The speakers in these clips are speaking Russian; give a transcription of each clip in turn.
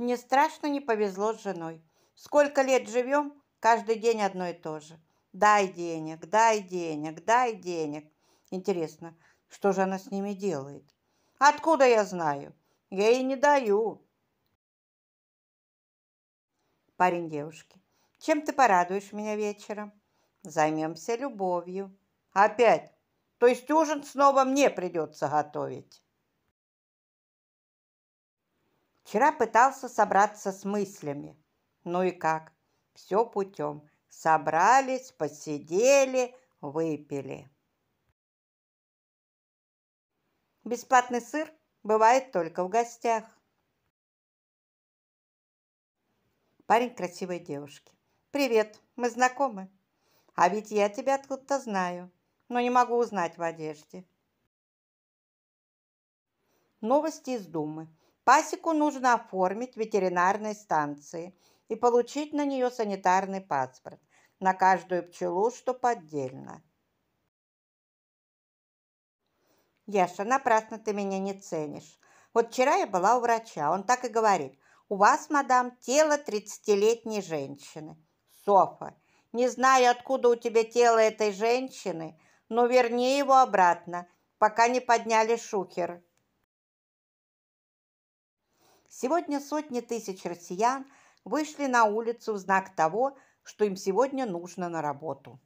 Мне страшно не повезло с женой. Сколько лет живем, каждый день одно и то же. Дай денег, дай денег, дай денег. Интересно, что же она с ними делает? Откуда я знаю? Я ей не даю. Парень девушки. Чем ты порадуешь меня вечером? Займемся любовью. Опять? То есть ужин снова мне придется готовить? Вчера пытался собраться с мыслями. Ну и как? Все путем. Собрались, посидели, выпили. Бесплатный сыр бывает только в гостях. Парень красивой девушки. «Привет, мы знакомы. А ведь я тебя откуда-то знаю, но не могу узнать в одежде». Новости из Думы. Пасеку нужно оформить в ветеринарной станции и получить на нее санитарный паспорт. На каждую пчелу, что поддельно. Яша, напрасно ты меня не ценишь. Вот вчера я была у врача, он так и говорит. У вас, мадам, тело 30-летней женщины. Софа, не знаю, откуда у тебя тело этой женщины, но верни его обратно, пока не подняли шухер. Сегодня сотни тысяч россиян вышли на улицу в знак того, что им сегодня нужно на работу.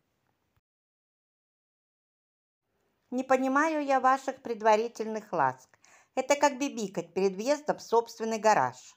Не понимаю я ваших предварительных ласк. Это как бибикать перед въездом в собственный гараж.